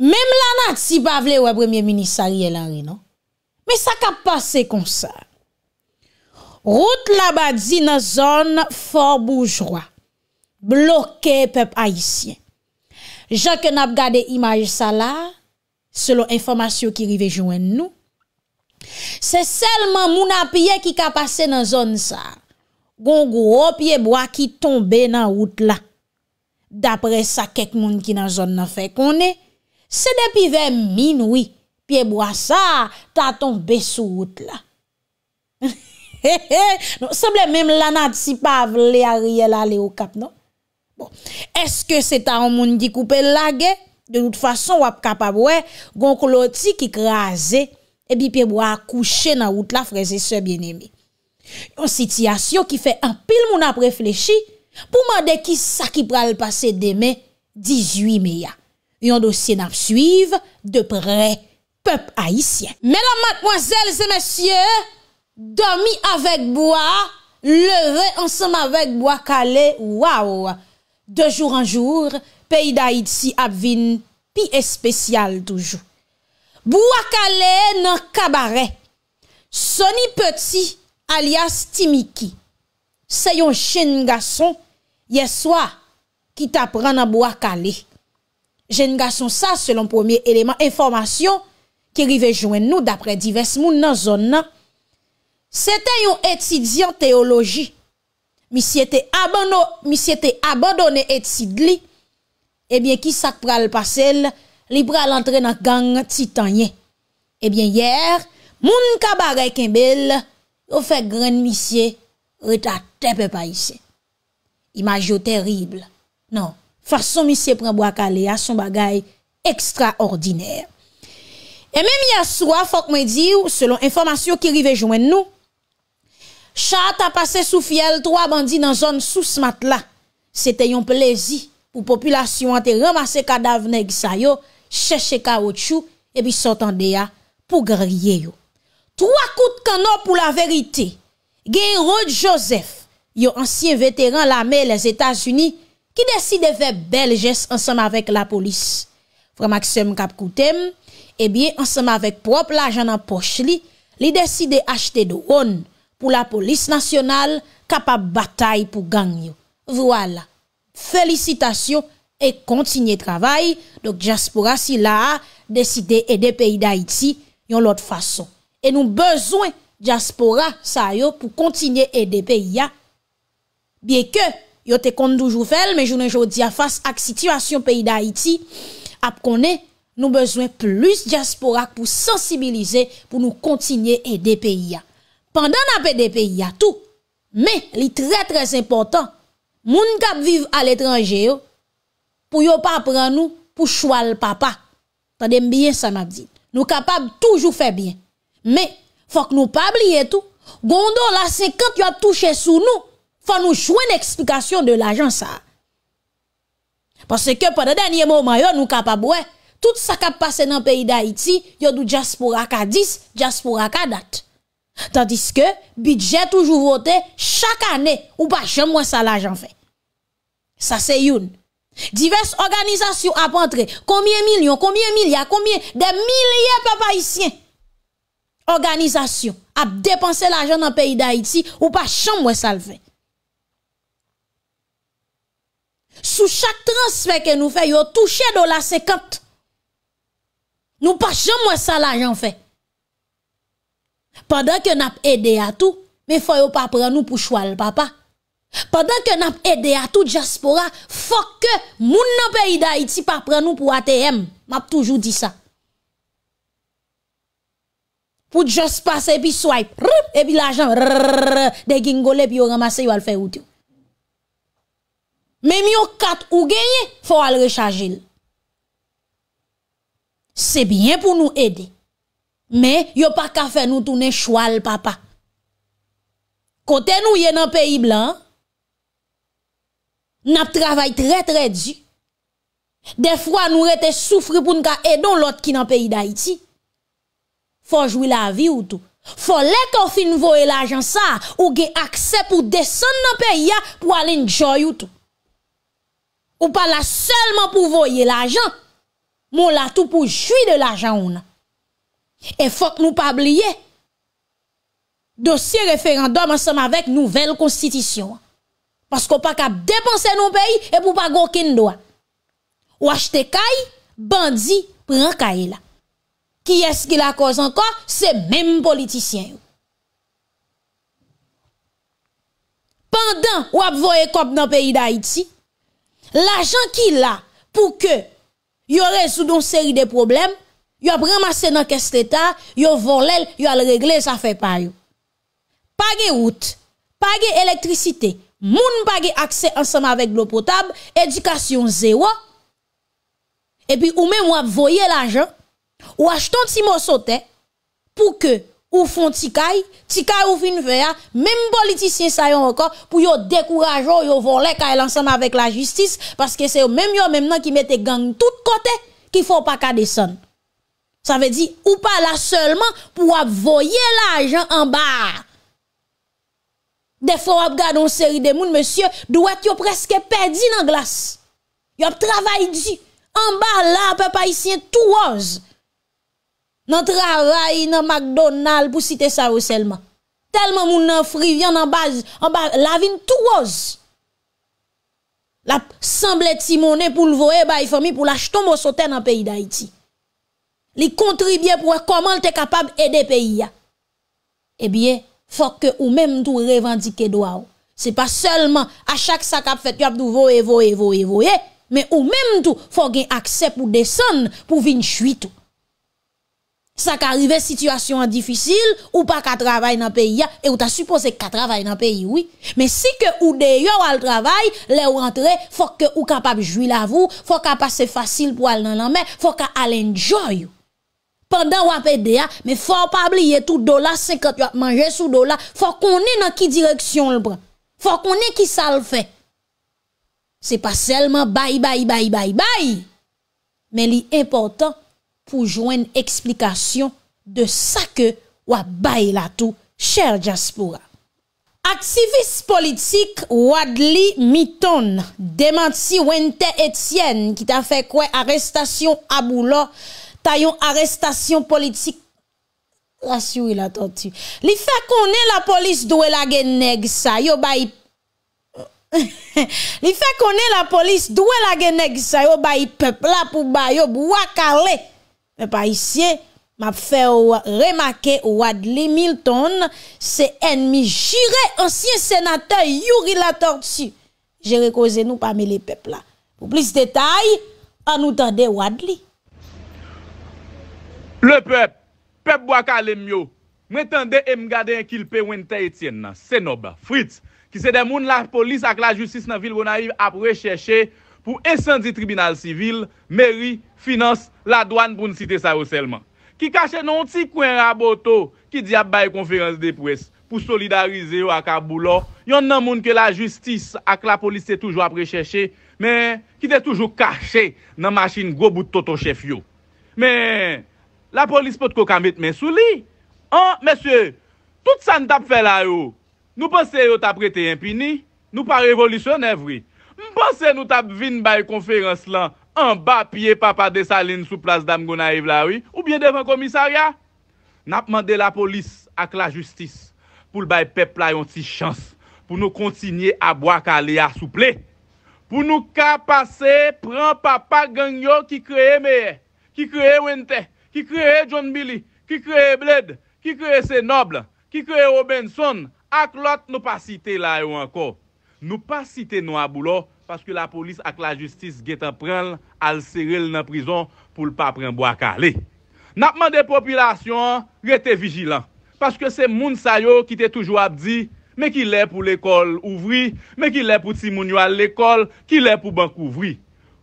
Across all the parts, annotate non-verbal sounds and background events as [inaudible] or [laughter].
Mem lanat si bavle wè premye minisari el anre, no? Me sa ka pase kon sa. Rout la ba di nan zon for boujwa. Bloke pep haisyen. Je ke nap gade imaj sa la, selon informasyon ki rive jwen nou. Se selman moun apye ki ka pase nan zon sa, gongou opye bwa ki tombe nan rout la. Dapre sa kek moun ki nan zon nan fe kon e, Se depi ve minwi, piye bwa sa, ta ton besou out la. [laughs] Non, semble mem lanat si pa vle a rye la le ou kap, non? Bon, eske se ta an moun di koupe lage, de lout fason wap kapabwe, gon kloti ki kreaze, ebi piye bwa kouche nan out la freze se bien eme. Yon sityasyon ki fe an pil moun ap reflechi, pou mwade ki sa ki pral pase deme 18 meya. Yon dosye nap suive depre pep aisyen. Mèlan matmwazèl zè mèsyè, Domi avèk bo a, Leve ansèm avèk bo akalè, Waw, De joun an joun, Peyi da it si ap vin, Pi espèsyal toujou. Bo akalè nan kabare, Soni peti alias Timiki, Se yon chen nga son, Ye swa ki tap rana bo akalè. jen gason sa selon premier eleman informasyon ki rive jwen nou dapre divers moun nan zon nan. Se te yon etidian teologi, misye te abadone etidli, ebyen ki sak pral pasel, li pral antre nan gang titanyen. Ebyen eh yer, moun kabarey kembel, yo fek gren misye, reta tepe paise. Imaj yo terible, nan. fason mi se pren bo akale a son bagay ekstra ordiner. E men mi aswa fok mwen di ou, selon informasyon ki rive jwenn nou, chata pase sou fiel, troa bandi nan zon sou smat la, se te yon plezi, pou populasyon an te ramase kada vne gisa yo, seche ka wot chou, e bi sotan de ya pou garye yo. Troa kout kano pou la verite, gen Rod Joseph, yo ansyen veteran la me les Etats-Unis, Ki deside ve belges ansem avèk la polis? Fr. Maksim Kapkoutem, e bie ansem avèk prop la janan poch li, li deside achte do on pou la polis nasyonal kapap batay pou gang yo. Vwala. Felicitasyon e kontinye travay dok Djaspora si la deside edè peyi da iti yon lot fason. E nou bezwen Djaspora sa yo pou kontinye edè peyi ya. Bie ke... Yo te konde doujou fel, men jounen jodi a fas ak situasyon peyi da iti, ap konen nou bezwen plus diaspora pou sensibilize pou nou kontinye e de peyi ya. Pandan ap e de peyi ya tou, men li tre tre sempotan, moun kap viv al etranje yo, pou yo pa pran nou pou chwal papa. Tade mbyen sa mabdi. Nou kapab toujou febyen. Men, fok nou pa blye tou, gondon la se kante yo ap touche sou nou, fa nou chwen eksplikasyon de l'ajan sa. Pase ke, pada denye mou mayon nou kap ap wè, tout sa kap pase nan peyi da iti, yo dou diaspora ka dis, diaspora ka dat. Tandis ke, bidjet toujou votè, chak anè, ou pa jom wè sa l'ajan fè. Sa se youn. Divers organizasyon ap antre, komye milyon, komye milya, komye de milye papayisyen. Organizasyon ap depanse l'ajan nan peyi da iti, ou pa jom wè sa l'ajan fè. Sou chak transmet ke nou fe, yo touche do la sekant. Nou pa jom mwen sa la jan fe. Padak yo nap ede a tou, me foy yo pa pran nou pou chwal papa. Padak yo nap ede a tou, jaspora, fok ke moun nou peyi da iti pa pran nou pou ATM. Map toujou di sa. Pou jaspase epi swipe, epi la jan degingole pi yo ramase yo al fe wout yo. Mèm yon kat ou genye fò al rechajil Se byen pou nou ede Mè, yon pa kafe nou tou ne chwal papa Kote nou ye nan peyi blan Nap travay tre tre di Defwa nou rete soufri pou nou ka edon lot ki nan peyi da iti Fò jwi la vi ou tou Fò lekò fin vò el ajan sa Ou gen akse pou desen nan peyi ya Pò al enjoy ou tou Ou pa la selman pou voye l'ajan, moun la tou pou jwi de l'ajan ou nan. E fok nou pa bliye, dosye referandoum an seman vek nouvel konstitisyon. Paske ou pa kap depanse nou peyi, e pou pa gwo ken doan. Ou achete kay, bandi, pran kay la. Ki eski la koz anka, semen politisyen ou. Pendan ou ap voye kop nan peyi da iti, L'ajan ki la, pou ke yo rezoudon seri de problem, yo ap remase nan keste ta, yo von lel, yo al regle, sa fe payo. Page oud, page elektrisite, moun page akse ansama avèk glopotab, edikasyon zewa, epi ou men wap voye l'ajan, ou achton si monsote, pou ke Ou fon ti kay, ti kay ou fin veya, menm politisyen sa yon waka, pou yo dekourajo yo volè kay lansan avèk la jistis, paske se yo menm yo menm nan ki mette gang tout kote, ki fò pa kade son. Sa ve di, ou pa la seulement, pou ap voye la ajan an ba. De fò ap gade on seri de moun, monsye, dòwè t'yo preske pedi nan glas. Yo ap travay di, an ba la apè pa isyen tou oz. nan tra ray nan McDonald pou site sa ou selman. Telman moun nan frivyan nan baz, la vin tou oz. La semblet si mounen pou l voe, ba y fomi pou l achton mou soten nan peyi da iti. Li kontribye pou a, koman l te kapab ede peyi ya. E bie, fok ke ou menm tou revandike do a ou. Se pa selman a chak sak ap fet yo ap do voe, voe, voe, voe, men ou menm tou fok gen akse pou desen, pou vin chuit ou. Sa ka rive situasyon an difisil, ou pa ka travay nan peyi ya, e ou ta supose ka travay nan peyi, men si ke ou deyo al travay, le ou rentre, fok ke ou kapab jwi la vou, fok ka pase fasil pou al nan la men, fok ka al enjoy. Pendan wapè deya, men fok pa bliye tout do la, se kate wap manje sou do la, fok konè nan ki direksyon l pran, fok konè ki sal fè. Se pa selman bay, bay, bay, bay, bay, men li importan, pou jwen eksplikasyon de sa ke wap bayi la tou, chèr Jaspura. Aktivist politik wad li miton, demansi wente etsyen, ki ta fèk wè arestasyon abou la, tayon arestasyon politik, rasyou ila ton ti. Li fè konè la polis dwe la gen neg sa, yo bayi... [laughs] Li fè konè la polis dwe la gen neg sa, yo bayi pepla pou bayo, bwa kalè, Me pa isye, ma fe remake Wadley Milton, se enmi jire ansyen senatay yuri la tortsi. Je rekoze nou pa me le pep la. Po plis detay, an nou tende Wadley. Le pep, pep wak alemyo. Mwen tende em gade en kilpe wente etyen nan, senoba, frit. Ki se demoun la polis ak la justis nan vil wona yive apre cheshe, pou esendi tribunal sivil, meri, finans, la douan pou n'cite sa rousselman. Ki kache non ti kwen raboto, ki di ap bay konferans de pres, pou solidarize yo ak a boulon, yon nan moun ke la justis, ak la polis se toujou aprecheche, men, ki de toujou kache, nan masin go bout toto chef yo. Men, la polis pot kou kamet men souli, an, mesye, tout san tap fè la yo, nou pa se yo tap rete impini, nou pa revolusyon evri, Mba se nou tab vin bay konferans lan, an ba piye papa de saline sou plas dam gona yiv lawi, ou bien devan komisarya? Nap mande la polis ak la justis, pou l bay peplayon ti chans, pou nou kontinye a bwa kale a souple. Pou nou ka pase, pran papa ganyo ki kreye meye, ki kreye Wente, ki kreye John Billy, ki kreye Bled, ki kreye Se Noble, ki kreye Robinson, ak lot nou pa site la yo anko. Nou pa site nou a boulot, paske la polis ak la justis get aprenl, al sirel nan prizon pou l papren bo ak ale. Napman de populasyon, rete vijilan, paske se moun sayo ki te toujou abdi, me ki lè pou l'ekol ouvri, me ki lè pou timoun yo al l'ekol, ki lè pou bank ouvri.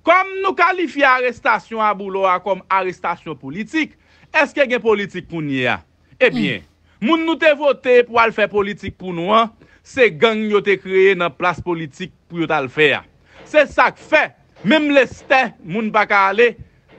Kom nou kalifi arrestasyon a boulot akom arrestasyon politik, eske gen politik pou nye a? Ebyen, eh mm. moun nou te vote pou al fe politik pou nou an, Se gang yote kreye nan plas politik pou yote al fè ya. Se sak fè, mèm leste, moun baka ale,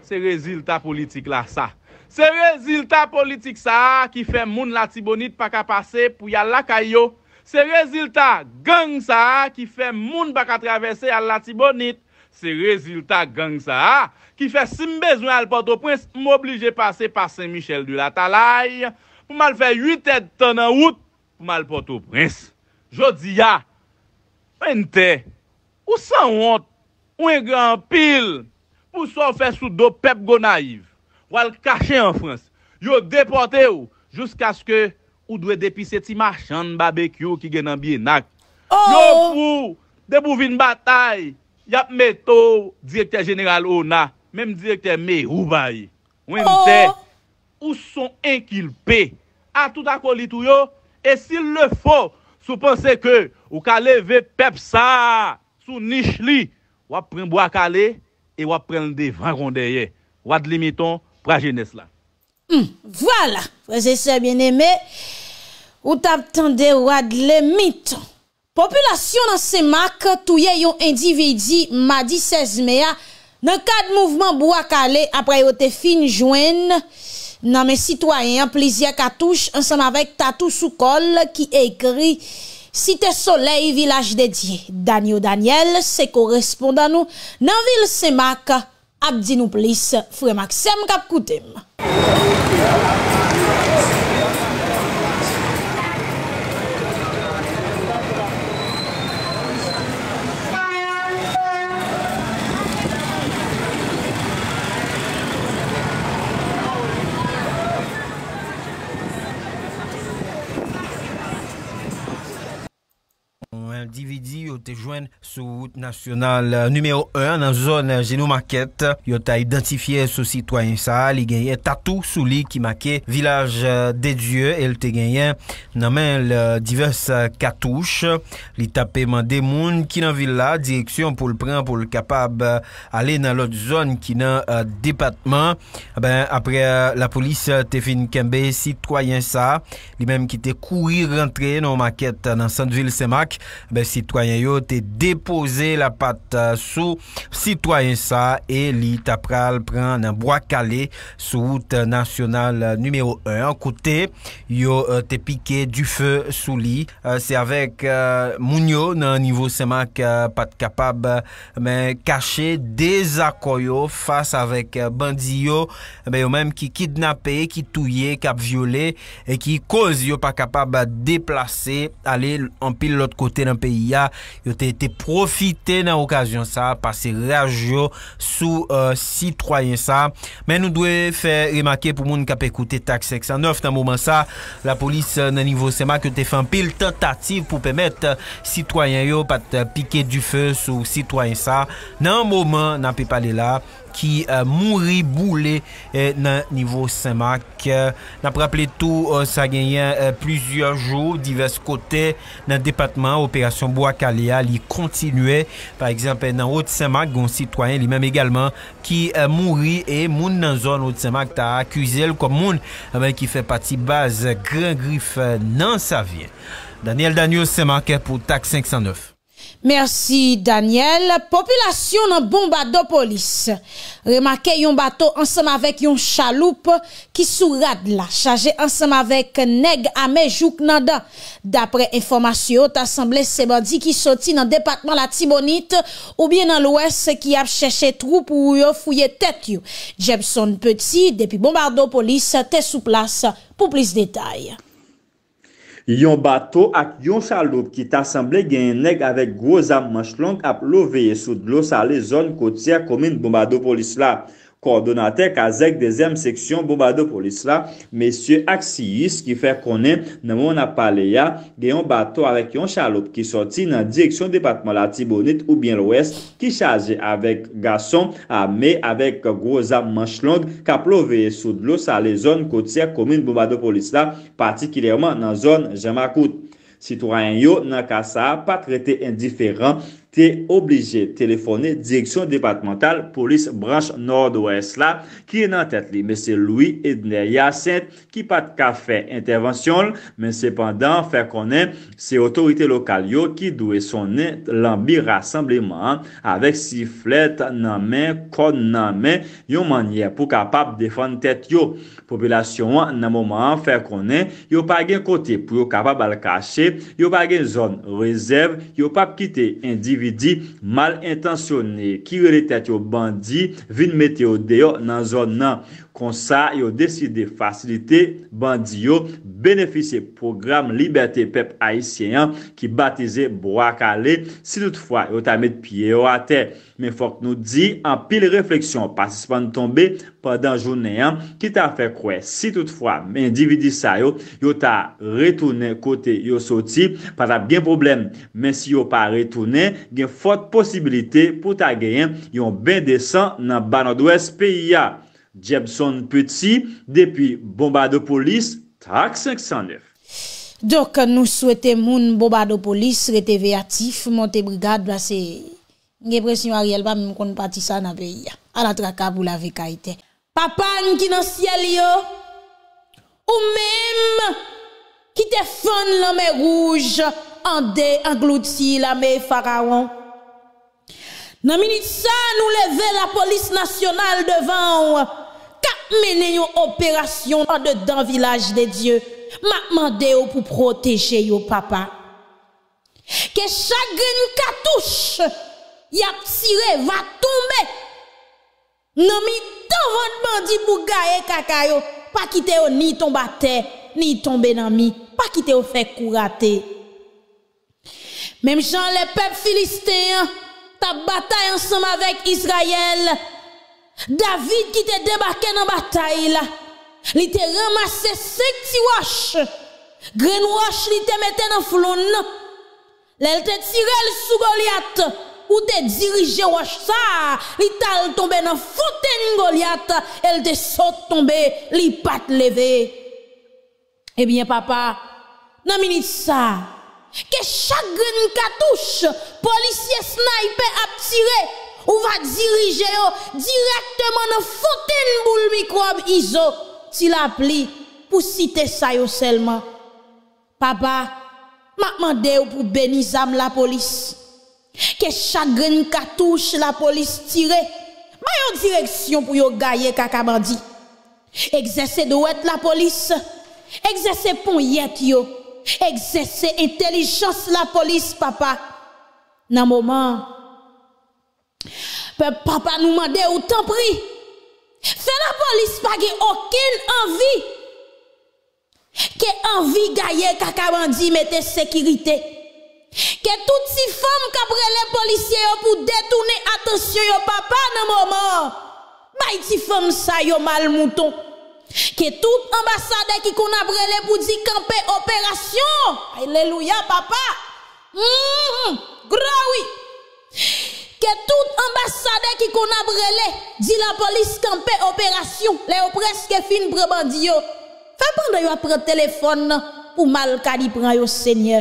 se reziltat politik la sa. Se reziltat politik sa ki fè moun Latibonit baka pase pou yal lakay yo. Se reziltat gang sa ki fè moun baka travese yal Latibonit. Se reziltat gang sa ki fè sim bezwen al poto prens mou oblige pase pa Saint Michel du Latalay. Pou mal fè 8 et ton an out pou mal poto prens. Jodi ya... Wente... Ou san wante... Ou en gran pil... Pou sa ou fe sou do pep go naiv... Wal kache en Frans... Yo depote ou... Jusk aske... Ou dwe depise ti marchan... Babek yo ki genan binak... Oh! Yo pou... Debouvi n batay... Yap metou... Direkter general ou na... Mem direkter me hou bayi... Wente... Oh! Ou son enkilpe... A tout akolit ou yo... E sil le fo... Sou pense ke ou kale ve pep sa, sou nish li, wap pren bo akale, e wap pren de van rondeye, wad li miton, praje nesla. Hmm, voilà, prese se bieneme, ou tab tende wad li miton. Populasyon nan se mak, touye yon individi ma di sezmea, nan kad mouvman bo akale apre yo te fin jwen, nan men sitwayen plizye katouche ansan avek tatou sou kol ki ekri site solei vilaj dedye. Daniel Daniel se korespondan nou nan vil semak abdinou plis fwe maksem kap koutem. te jwen sou vout nasyonal numero 1 nan zon genou maket yo ta identifiye sou sitoyen sa li genye tatou sou li ki make village de dieu el te genye nan men divers katouche li tape man demoun ki nan villa euh, direksyon pou l pran pou l kapab ale nan lot zon ki nan depatman apre euh, la polis te fin kembe sitoyen sa li menm ki te kouri rentre nan maket nan san de vil semak sitoyen yo yo te depose la pat euh, sou sitwayensa e li tapral pran euh, euh, nan Boakale sou route nasyonal numero 1. Kote, yo te pike du fe sou li. Se avek moun yo nan nivou seman ki pat kapab kache dezakoy yo fasa avek bandi yo, yo menm ki kidnapye, ki touye, ki ap viole e ki koz yo pa kapab deplase ale anpil lot kote nan peyi ya yo te ete profite nan okasyon sa pa se reaj yo sou euh, sitwayen sa men nou dwe fe remake pou moun ka pe koute tak 619 nan mouman sa la polis euh, nan nivou sema yo te fe an pil tentative pou pe met euh, sitwayen yo pa te pike du fe sou sitwayen sa nan mouman nan pe pale la ki euh, mouri boule euh, nan nivou Saint-Marc. Euh, Napreple tout, sa genyen plusieurs jours, divers cotés nan depatement Opération Bois-Caléa li kontinuè. Par exemple, nan Haute-Saint-Marc, gounsitoyen li mèm egalman ki mouri e moun nan zon Haute-Saint-Marc ta akuzèl kom moun amè ki fè pati baz gringrif nan sa vien. Daniel Daniel Saint-Marc pou Tak 509. Mersi Daniel. Populasyon nan Bombardopolis. Remake yon bato ansem avek yon chaloupe ki sou rad la. Chaje ansem avek neg ame jouk nan da. Dapre informasyon, tasemble sebandi ki soti nan departman la Timonite ou bien nan l'Ouest ki ap cheshe troupe ou fouye tet yo. Jebson Petit, depi Bombardopolis, te sou plas pou plis detay. Yon bato ak yon chalop ki tasemble gen yon neg avek gwoza manchlon ap lo veye sou glos ale zon kotia komin bombado polis la. Kordonate Kazek, Dezem Seksyon, Boubado Polisla, Mesye Aksiyis ki fè konen nan moun ap pale ya, gen yon bato avèk yon chalop ki soti nan direksyon Depatman Latibonit ou bien l'Ouest ki chaje avèk gason amè avèk groza manchlong ka ploveye soudlou sa le zon kotièk komine Boubado Polisla, patikilyèman nan zon Jemakout. Situanyen yo nan kasa ap patrete indiferent te oblije telefonne direksyon departemental polis branche nord-ouest la ki e nan tet li. Mese Louis Edner Yassin ki pat ka fe intervensyon men sepandan fe konen se otorite lokal yo ki dwe sonen lanbi rassembleman avek siflet nan men kon nan men yon manye pou kapap defan tet yo. Popilasyon nan mouman fe konen yo pa gen kote pou yo kapap al kache, yo pa gen zon rezerv, yo pa pkite indi vi di malintensione. Ki were tet yo bandi, vin meteo deyo nan zon nan Kon sa yo deside facilite bandi yo beneficye program Liberté Pepe Haitien ki batize Boakale si toutefwa yo ta met piye yo ate. Men fok nou di an pil refleksyon pasispan nou tombe padan jounen yon ki ta fe kwe si toutefwa men dividi sa yo yo ta retounen kote yo soti patap gen problem men si yo pa retounen gen fote posibilite pou ta gen yon ben desen nan banadwes piya. Jebson Petit Depi Bombadopolis Tak 509 Dok nou souwete moun Bombadopolis Reteve atif Monte Brigade Ngepresyon a riel pa moun kon pati sa An atra ka pou la ve ka ite Papa nkino siel yo Ou mem Ki te fon lome rouge Ande anglouti la me farawan Dans minute ça, nous lever la police nationale devant cap mener une opération dans le village des dieux. M'a demandé pour protéger yo papa. Que chaque cartouche y a tiré va tomber. Nan avons tan pour bandi pou gaye pas yo, pa ni tombe dans terre, ni tomber nan mi, pa kite yo fè Même Jean les peuple philistins. ta batay ansama vek Israel, David ki te debake nan batay la, li te ramase sek ti wosh, gren wosh li te meten nan floun, le te tirel sou golyat, ou te dirije wosh sa, li tal tombe nan foten golyat, el te sot tombe, li pat leve. Ebyen eh papa, nan minit sa, Ke chagren katouche Polisye snaype ap tire Ou va dirije yo Direktman nou fote Nboul mikrob izo Ti la pli pou site sa yo selman Papa Ma mande yo pou benizam la polis Ke chagren katouche La polis tire Ma yo direksyon pou yo gaye kakamandi Ek zese de wet la polis Ek zese pon yet yo Ek zese entelijans la polis papa nan mouman. Pe papa nou mande ou tan pri, fe la polis pa ge okil anvi. Ke anvi gaye kaka mandi mette sekirite. Ke tout si fom kapre le polisye yo pou detoune atensyon yo papa nan mouman. Bay ti fom sa yo mal mouton. ke tout ambasade ki kon ap rele pou di kampe operasyon aleluya papa mhm mhm grawi ke tout ambasade ki kon ap rele di la polis kampe operasyon le non, yo preske fin prebandi yo fa pande yo apre telefon pou mal kadi pran yo senye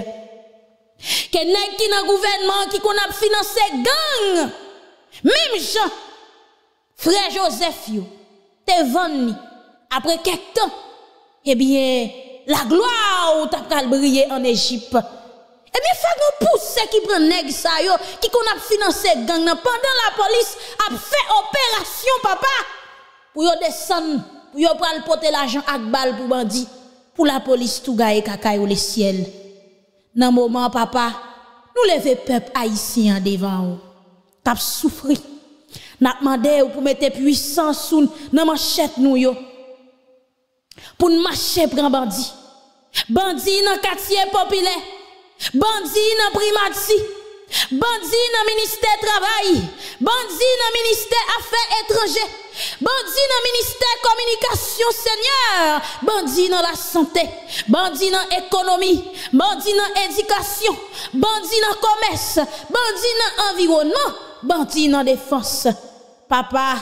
ke nek ki nan gouvenman ki kon ap finanse gang mim jan fre Josef yo te van mi après quelques temps, eh bien, la gloire t'as t'a en Égypte. Eh bien, faut nous Ceux qui prend nèg ça yo, qui qu'on a financé gang pendant la police a fait opération papa pour yo descendre, pour yo pral porter l'argent à balle pour bandit, pour la police tout ou le ciel. Nan moment papa, nous lever peuple haïtien devant vous. T'as souffri. N'a demandé pour mettre puissance sous nan manchette yo pour ne marcher pour un bandit. Bandit dans le quartier populaire. Bandit dans le Bandit dans le ministère travail. Bandit dans le ministère affaires étrangères. Bandit dans le ministère communication, Seigneur. Bandit dans la santé. Bandit dans l'économie. Bandit dans l'éducation. Bandit dans le commerce. Bandit dans l'environnement. Bandit dans la défense. Papa,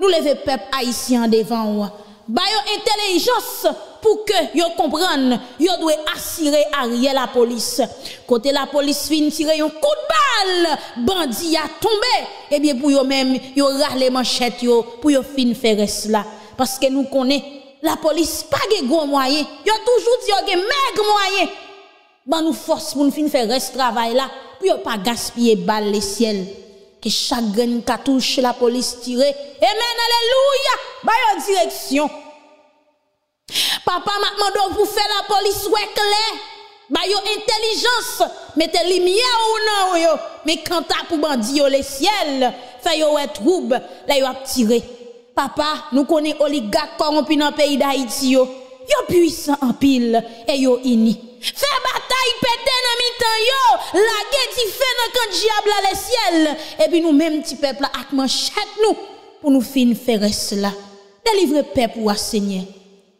nous levons peuple haïtien devant nous. Bah, intelligence pour que yo comprenne, yo doit assurer Ariel la police. Côté la police fin tirer un coup de balle, bandit a tombé. Eh bien, pour eux même, yo râle manchette yo, pour yo fin faire cela. Parce que nous connaissons, la police pas de gros moyens. Yo toujours dit yo de maigre moyen. Bah, nous force pour nous fin faire ce travail là, pour yo pas gaspiller balle les ciel. Et chaque qui touche, la police tire. Amen, alléluia, bah yon direction. Papa m'a demandé pour faire la police ouais clair, bah yon intelligence, mettez lumière ou non yo, mais quand t'as pour bandit yo le ciel, fais yo ouais trouble, là yo a tiré. Papa, nous connaissons oligarques corrompus dans le pays d'Haïti yo, yo puissant en pile et yo ini. Faire bataille péter dans mitan yo, la guerre fait dans quand diable à le ciel. Et puis nous même petit peuple avec manchette nous pour nous finir faire cela. Délivrer peuple pour à Seigneur.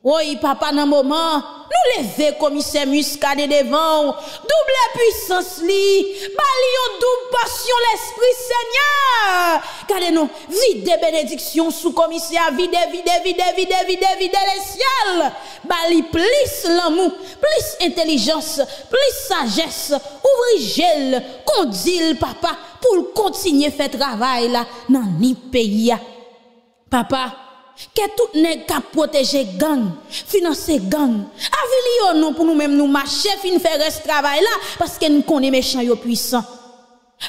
Oy papa nan moman, nou leve komisyen mus kade devan, double puissance li, bali yon double passion l'esprit seigneur, kade nou vide benediksyon sou komisyen vide, vide, vide, vide, vide, vide le siel, bali plis l'amou, plis intelijans, plis sajes, ou vri jel kondil papa pou l'kontinye fe travay la nan li pey ya. que tout nèg qu'à protéger gang, financer gang. Avili non pour nous-mêmes nous marcher fin faire ce travail là parce que nous connaissons méchants yo puissants.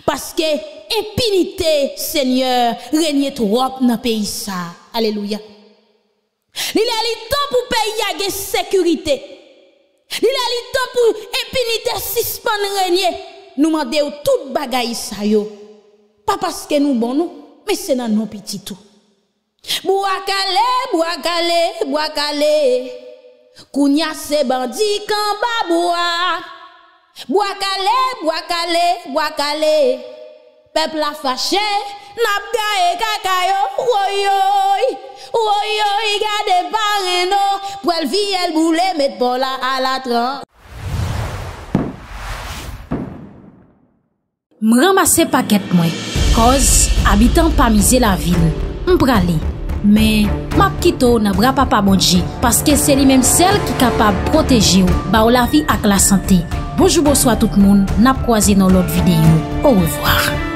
Parce que impunité Seigneur règne trop dans pays ça. Alléluia. Il est temps pour pays la sécurité. Il est temps pour impunité suspendre régner. Nous demandons tout bagaille ça yo. Pas parce que nous bon nous, mais c'est dans nos petits tout. Mwakale, Mwakale, Mwakale Kounya se bandi kan ba mwak Mwakale, Mwakale, Mwakale Pep la fache, napga e kakayo Woyoy, woyoy gade bareno Pwèl vi el boule met pola ala tran Mwakale, Mwakale, Mwakale Men, map kito nan bra pa pa modji, paske se li menm sel ki kapab proteji ou, ba ou la fi ak la sante. Bojoubo swa tout moun, nap kwa zi nan lot videyo. Ouwevoar.